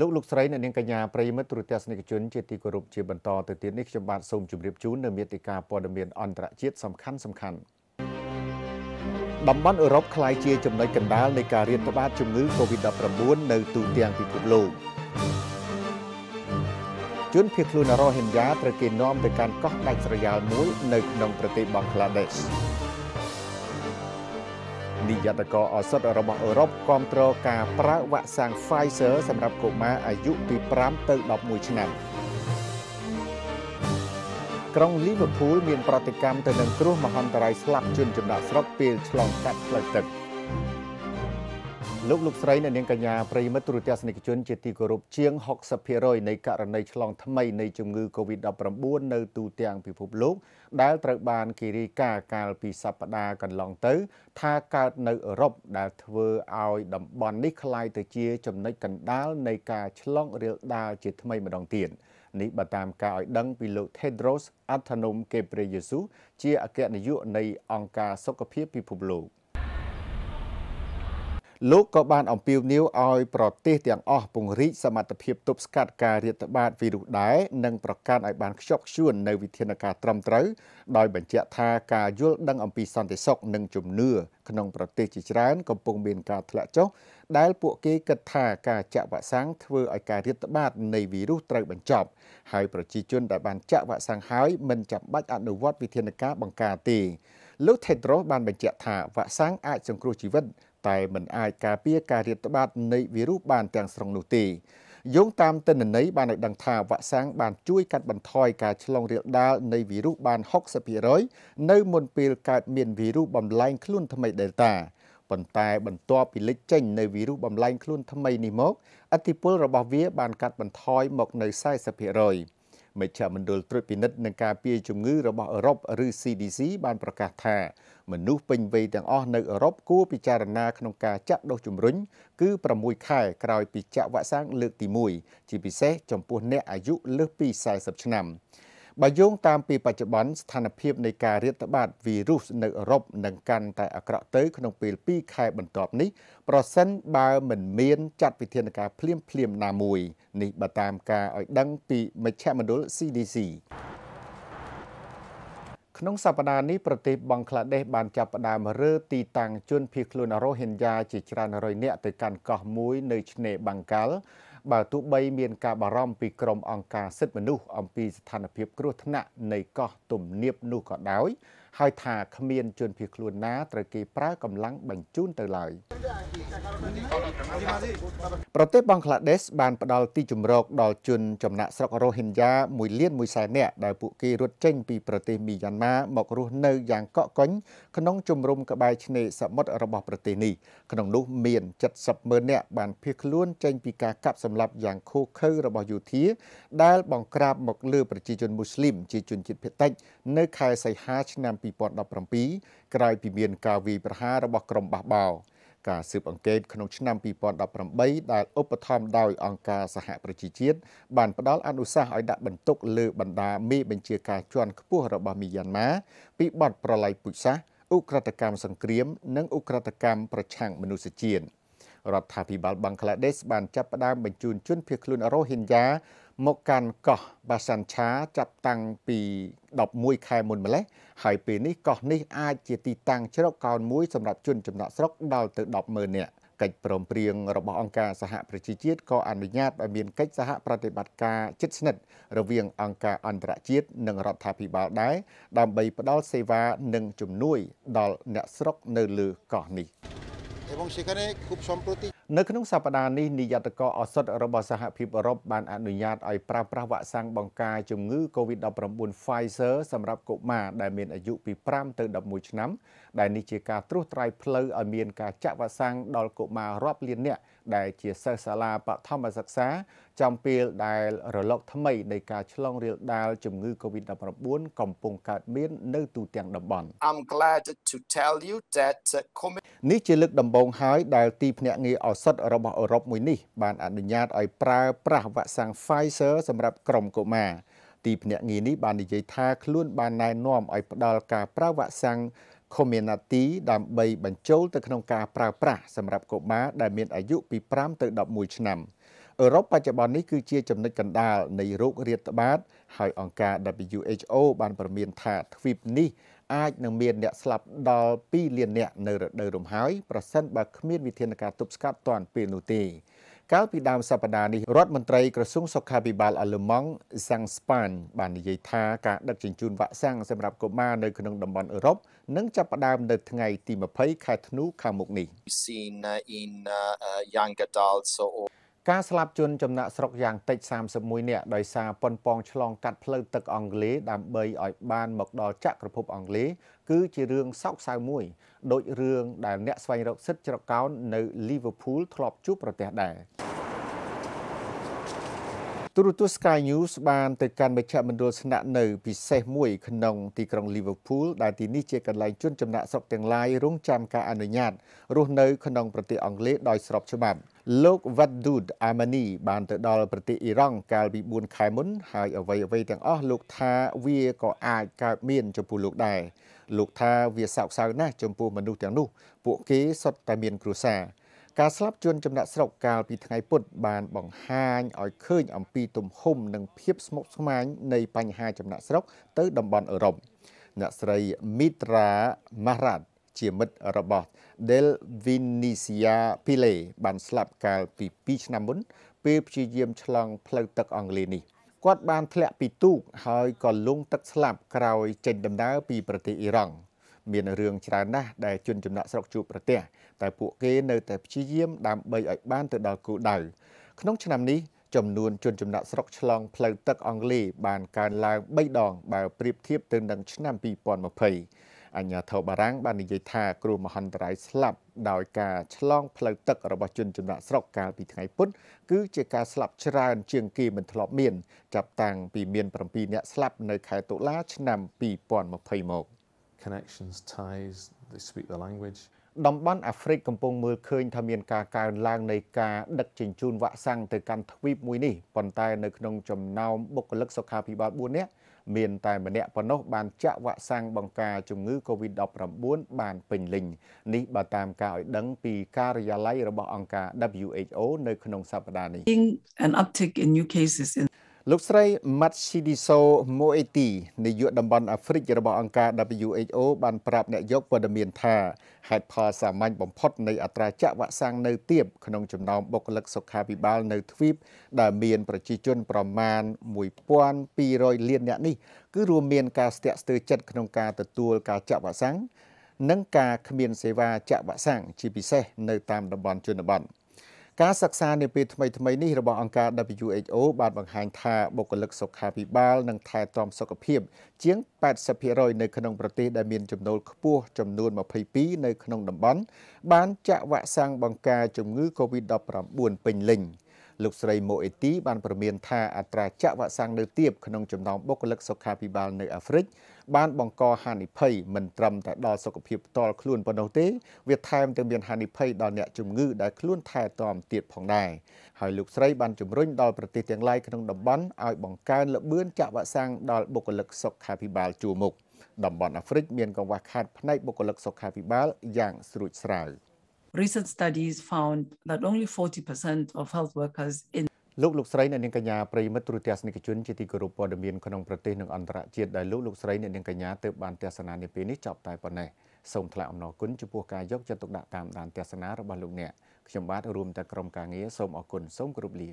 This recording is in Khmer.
លោកលោកស្រីអ្នកនាងកញ្ញាប្រិមិត្តទូរទស្សនិកជនជាទីគោរពជាបន្តទៅទៀតនេះខ្ញុំបាទសូមជម្រាបជូននៅមេតិការព័ត៌មានអន្តរជាតិសំខាន់សំខាន់តំបន់អឺរ៉ុបខ្លាយជា ចំណុចកណ្ដាលនៃការរាតត្បាតជំងឺ Covid-19 នៅទូទាំងពិភពលោកជនភៀសខ្លួនរ៉ូហិនយ៉ាត្រូវគេនាំទៅកាន់កោះដាច់ស្រយាលមួយនៅក្នុងប្រទេសបង់ក្លាដេសនិយត្តករឱសថរបស់អឺរ៉ុបគាំទ្រការប្រើវ៉ាក់សាំង Pfizer សម្រាប់កុមារអាយុពី5ទៅ11ឆ្នាំក្រុង Liverpool មានប្រតិកម្មទៅនឹងគ្រោះមហន្តរាយស្លាប់ជនចំណាក់ស្រុកពេលឆ្លងកាត់ផ្លូវទឹក។លោកលោកស្រីនិងនាងកញ្ញាប្រិមិត្តទូរទស្សនិកជន ជាទីគោរពជាង60%នៃករណីឆ្លងថ្មីនៃជំងឺ Covid-19 នៅទូទាំងពិភពលោក ដែលត្រូវបានគេរាយការណ៍កាលពីសប្តាហ៍កន្លងទៅ ថាកើតនៅអឺរ៉ុបដែលធ្វើឲ្យតំបន់នេះក្លាយទៅជា ចំណុចកណ្ដាលនៃការឆ្លងរាលដាលជាថ្មីម្ដងទៀតនេះបើតាមការឲ្យដឹងពីលោក Tedros Adhanom Ghebreyesus ជាអគ្គនាយកនៃអង្គការសុខភាពពិភពលោក។លោកក៏បានអំពាវនាវឲ្យប្រទេសទាំងអស់ពង្រីកសមត្ថភាពទប់ស្កាត់ការរាតត្បាតវីរុសដែរនិងប្រកាន់ឲ្យបានខ្ជាប់ខ្ជួននៅវិធានការត្រឹមត្រូវដោយបញ្ជាក់ថាការយល់ដឹងអំពីសន្តិសុខនិងជំនឿក្នុងប្រទេសជាច្រើនកំពុងមានការធ្លាក់ចុះដែលពួកគេគិតថាការចាក់វ៉ាក់សាំងធ្វើឲ្យការរាតត្បាតនៃវីរុសត្រូវបញ្ចប់ហើយប្រជាជនដែលបានចាក់វ៉ាក់សាំងហើយមិនចាំបាច់អនុវត្តវិធានការបង្ការទេលោកថេដ្រូសបានបញ្ជាក់ថាវ៉ាក់សាំងអាចសង្គ្រោះជីវិតតែមិនអាចការពារការរាតត្បាត នៃវីរុសបាន ទាំងស្រុងនោះទេយោងតាមទិន្នន័យបានឲ្យដឹងថាវ៉ាក់សាំងបានជួយកាត់បន្ថយការឆ្លងរាលដាលនៃវីរុសបាន60%នៅមុនពេលកើតមានវីរុសបំលែងខ្លួនថ្មី Delta ប៉ុន្តែបន្ទាប់ពីលេចចេញនៅវីរុសបំលែងខ្លួនថ្មីនេះមកអតិពលរបស់វា បានកាត់បន្ថយមកនៅ40%មជ្ឈមណ្ឌលត្រួតពិនិត្យនិងការពារជំងឺរបស់អឺរ៉ុបឬ CDC បានប្រកាសថាមនុស្សពេញវ័យទាំងអស់នៅអឺរ៉ុបគួរពិចារណាក្នុងការចាក់ដូសជំរុញគឺ6ខែក្រោយពីចាក់វ៉ាក់សាំងលើកទី1ជាពិសេសចំពោះអ្នកអាយុលើសពី40ឆ្នាំ។បើយោងតាមពីបច្ចុប្បន្នស្ថានភាពនៃការរាតត្បាតវីរុសនៅអឺរ៉ុបនឹងកាន់តែអាក្រក់ទៅក្នុងពេល2ខែបន្ទាប់នេះប្រសិនបើមិនមានចាត់វិធានការភ្លាមភ្លាមណាមួយនេះបើតាមការឲ្យដឹងពីមជ្ឈមណ្ឌល CDC ក្នុងសប្តាហ៍នេះប្រទេសបង់ក្លាដេសបានចាប់ផ្ដើមរើទីតាំងជនភៀសខ្លួនរ៉ូហិនយ៉ាជាច្រើនរយនាក់ទៅកាន់កោះមួយនៅឆ្នេរបាងកាល់បើទោះបីមានការបារម្ភពីក្រុមអង្គការសិទ្ធិមនុស្សអំពីស្ថានភាពគ្រោះថ្នាក់នៃកោះទំនាបនោះក៏ដោយហើយថាគ្មានជនភៀសខ្លួនណា ត្រូវគេ ប្រើកម្លាំងបញ្ជូនទៅឡើយប្រទេសបង់ក្លាដេស បានផ្ដល់ទីជំរកដល់ជនចំណាក់ស្រុករ៉ូហិញយ៉ា1លាន1សែននាក់ដែលពួកគេរត់ចេញពីប្រទេសមីយ៉ាន់ម៉ាមករស់នៅយ៉ាងកក់កុញក្នុងជំរំក្បែរឆ្នេរសមុទ្ររបស់ប្រទេសនេះក្នុងនោះមាន70ម៉ឺននាក់បានភៀសខ្លួនចេញពីការកាប់សម្លាប់យ៉ាងឃោឃៅរបស់យោធាដែលបង្ក្រាបមកលើប្រជាជនមូស្លីមជាជនជាតិភាគតិចនៅខែសីហាឆ្នាំ2023 2017ក្រោយពីមានការវាយប្រហាររបស់ក្រុមបះបោរការស៊ើបអង្កេតក្នុងឆ្នាំ2018ដែលឧបត្ថម្ភដោយអង្គការសហប្រជាជាតិបានផ្ដល់អនុសាសន៍ឲ្យដាក់បន្ទុកលើបណ្ដាមេបញ្ជាការជាន់ខ្ពស់របស់មីយ៉ាន់ម៉ាពីបទប្រល័យពូជសាសន៍អ ுக ្រិតកម្មសង្គ្រាមនិងអ ுக ្រិតកម្មប្រឆាំងមនុស្សជាតិ។រដ្ឋាភិបាលបង់ក្លាដេសបានចាប់ផ្ដើមបញ្ជូនជនភៀសខ្លួនរ៉ូហិញយ៉ាមកកាន់កោះបាសាន់ឆាចាប់តាំងពី11ខែមុនម្លេះហើយពេលនេះកោះនេះអាចជាទីតាំងជ្រកកោនមួយសម្រាប់ជនចំណាក់ស្រុកដល់ទៅ100000នាក់កិច្ចព្រមព្រៀងរបស់អង្គការសហប្រជាជាតិក៏អនុញ្ញាតឲ្យមានកិច្ចសហប្រតិបត្តិការជិតស្និទ្ធរវាងអង្គការអន្តរជាតិនិងរដ្ឋាភិបាលដែរដើម្បីផ្តល់សេវានិងជំនួយដល់អ្នកស្រុកនៅលើកោះនេះ។ এবং সেখানে খুব সম্প্রতি នៅក្នុងសប្តាហ៍នេះនាយន្តការឱសថរបស់សហភាពអឺរ៉ុបបានអនុញ្ញាតឲ្យប្រើប្រាស់វ៉ាក់សាំងបង្ការជំងឺ Covid-19 Pfizer សម្រាប់កុមារដែលមានអាយុពី5ទៅ11ឆ្នាំដែលនេះជាការត្រួសត្រាយផ្លូវឲ្យមានការចាក់វ៉ាក់សាំងដល់កុមាររាប់លាននាក់ដែលជាសិស្សសាលាបឋមសិក្សាចំពេលដែលរលកថ្មីនៃការឆ្លងរាលដាលជំងឺ Covid-19 កំពុងកើតមាននៅទូទាំងតំបន់ I'm glad to tell you that នេះជាលើកដំបូងហើយដែលទីភ្នាក់ងារឱសថរបស់អឺរ៉ុបមួយនេះ បានអនុញ្ញាតឲ្យប្រើប្រាស់វ៉ាក់សាំង Pfizer សម្រាប់ក្រុមកុមារទីភ្នាក់ងារនេះបាននិយាយថាខ្លួនបានណែនាំឲ្យផ្ដល់ការប្រើវ៉ាក់សាំង Comirnaty ដើម្បីបញ្ចូលទៅក្នុងការប្រើប្រាស់សម្រាប់កុមារដែលមានអាយុពី5ទៅ11ឆ្នាំ។អឺរ៉ុបបច្ចុប្បន្ននេះគឺជាចំណុចកណ្ដាលនៃโรคរាតត្បាតហើយអង្គការ WHO បានប្រមាណថាទ្វីបនេះអាចនឹងមានអ្នកស្លាប់ដល់2លាននាក់នៅរដូវរំហើយប្រសិនបើគ្មានវិធានការទប់ស្កាត់ទាន់ពេលនោះទេកាលពីដើមសប្តាហ៍នេះរដ្ឋមន្ត្រីក្រសួងសុខាភិបាលអាល្លឺម៉ង់សាំងស្ប៉ាញបាននិយាយថាការដឹកជញ្ជូនវ៉ាក់សាំងសម្រាប់កុមារនៅក្នុងតំបន់អឺរ៉ុបនឹងចាប់ផ្ដើមនៅថ្ងៃ ទី20ខែធ្នូខាងមុខនេះ។ការស្លាប់ជនចំណាក់ស្រុកយ៉ាងតិច31នាក់ដោយសារប៉ុនប៉ងឆ្លងកាត់ផ្លូវទឹកអង់គ្លេសដើម្បីឲ្យ បាន មកដល់ចក្រភព អង់គ្លេសគឺជារឿងសោកសៅមួយដូចរឿងដែលអ្នកស្វែងរកសិទ្ធិច្រកោននៅ Liverpool ធ្លាប់ជួបប្រទះដែរទូរទស្សន៍ Sky News បានទៅកាន់មជ្ឈមណ្ឌលស្នាក់នៅពិសេសមួយក្នុងទីក្រុង Liverpool ដែលទីនេះជាកន្លែងជនចំណាក់ស្រុកទាំងឡាយរងចាំការអនុញ្ញាតរស់នៅក្នុងប្រទេសអង់គ្លេសដោយស្របច្បាប់។លោកវ៉ាត់ឌូតអាម៉ានីបានទៅដល់ប្រទេសអ៊ីរ៉ង់កាលពី4ខែមុនហើយអ្វីអ្វីទាំងអស់លោកថាវាក៏អាចកើតមានចំពោះលោកដែរលោកថាវាសោកសៅណាស់ចំពោះមនុស្សទាំងនោះពួកគេសុទ្ធតែមានគ្រួសារការស្លាប់ជនចំណាក់ស្រុកកាលពីថ្ងៃពុធបានបង្ហាញឲ្យឃើញអំពីទំហំនិងភាពស្មុគស្មាញនៃបញ្ហាចំណាក់ស្រុកទៅតំបន់អឺរ៉ុបអ្នកស្រីមីត្រាម៉ារ៉ាត់ជាមិត្តរបស់ Del Vinicia Pile បាន ស្លាប់កាលពី2ឆ្នាំមុនពេលព្យាយាមឆ្លងផ្លូវទឹកអង់គ្លេសនេះគាត់បានធ្លាក់ពីទូកហើយក៏លង់ទឹកស្លាប់ក្រោយចេញដំណើរពីប្រទេសអ៊ីរ៉ង់មានរឿងច្រើនណាស់ដែលជនចំណាក់ស្រុកជួបប្រទះតែពួកគេនៅតែព្យាយាមដើម្បីឲ្យបាន ទៅដល់គោលដៅក្នុងឆ្នាំនេះចំនួនជនចំណាក់ស្រុកឆ្លងផ្លូវទឹកអង់គ្លេសបានកើនឡើង3ដងបើប្រៀបធៀបទៅនឹងឆ្នាំ2020អញ្ញាធិបារាំងបាននិយាយថាគ្រោះមហន្តរាយស្លាប់ដោយការឆ្លងផ្លូវទឹករបស់ជនចំណាក់ស្រុកកាលពីថ្ងៃពុធគឺជាការស្លាប់ច្រើនជាងគេមិនធ្លាប់មានចាប់តាំងពីមាន7អ្នកស្លាប់នៅខែតុលាឆ្នាំ2020មក connections ties they speak the language តំបន់អាហ្វ្រិកកំពុងមើលឃើញថាមានការកើនឡើងនៃការដឹកជញ្ជូនវ៉ាក់សាំងទៅកាន់ទ្វីបមួយនេះប៉ុន្តែនៅក្នុងចំណោមបុគ្គលិកសុខាភិបាល4នាក់មានតែម្នាក់ប៉ុណ្ណោះបានចាក់វ៉ាក់សាំងបង្ការជំងឺ Covid-19 បានពេញលេញនេះបើតាមការឲ្យដឹងពីការិយាល័យរបស់អង្គការ WHO នៅក្នុងសប្តាហ៍នេះ an uptick in new cases in លោកស្រី Matshidiso Moeti នាយកតំបន់អាហ្វ្រិករបស់អង្គការ WHO បានប្រាប់អ្នកយកព័ត៌មានថាហេតុផលសាមញ្ញបំផុតនៃអត្រាចាក់វ៉ាក់សាំងនៅទាបក្នុងចំណោមបុគ្គលិកសុខាភិបាលនៅទ្វីបដែលមាន ប្រជាជនប្រមាណ1200លាននាក់នេះគឺរួមមានការស្ទាក់ស្ទើរចិត្តក្នុងការទទួលការចាក់វ៉ាក់សាំងនិងការគ្មានសេវាចាក់វ៉ាក់សាំងជាពិសេសនៅតាមតំបន់ជនបទ។ការសិក្សានាពេលថ្មីៗនេះរបស់អង្គការ WHO បានបង្ហាញថាបុគ្គលិក សុខាភិបាល និងថែទាំសុខភាព ជាង80%នៅក្នុងប្រទេសដែលមានចំនួនខ្ពស់ចំនួន22នៅក្នុងតំបន់បានចាក់វ៉ាក់សាំងបង្ការជំងឺ Covid-19 ពេញលេញ។លោកស្រីម៉ូអេទីបានព្រមានថាអត្រាចាក់វ៉ាក់សាំងនៅទាបក្នុងចំណោមបុគ្គលិកសុខាភិបាលនៅអាហ្វ្រិកបានបង្កហានិភ័យមិនត្រឹមតែដល់សុខភាពផ្ទាល់ខ្លួនប៉ុណ្ណោះទេវាថែមទាំងមានហានិភ័យដល់អ្នកជំងឺដែលខ្លួនថែទាំទៀតផងដែរហើយលោកស្រីបានជំរុញដល់ប្រទេសទាំងឡាយក្នុងតំបន់ឲ្យបង្កើនល្បឿនចាក់វ៉ាក់សាំងដល់បុគ្គលិកសុខាភិបាលជួរមុខតំបន់អាហ្វ្រិកមានកង្វះខាតផ្នែកបុគ្គលិកសុខាភិបាលយ៉ាងស្រួចស្រាវ។ Recent studies found that only 40% of health workers in លោកលោកស្រីអ្នកនាងកញ្ញាប្រិមិត្តទូរទស្សនិកជនជាទីគោរពព័ត៌មានក្នុងប្រទេសនិងអន្តរជាតិដែលលោកលោកស្រីអ្នកនាងកញ្ញាទើបបានទស្សនានាពេលនេះចប់តែប៉ុណ្ណេះសូមថ្លែងអំណរគុណចំពោះការយកចិត្តទុកដាក់តាមដានទស្សនារបស់លោកអ្នកខ្ញុំបាទរួមទាំងក្រុមការងារសូមអរគុណសូមគោរពលា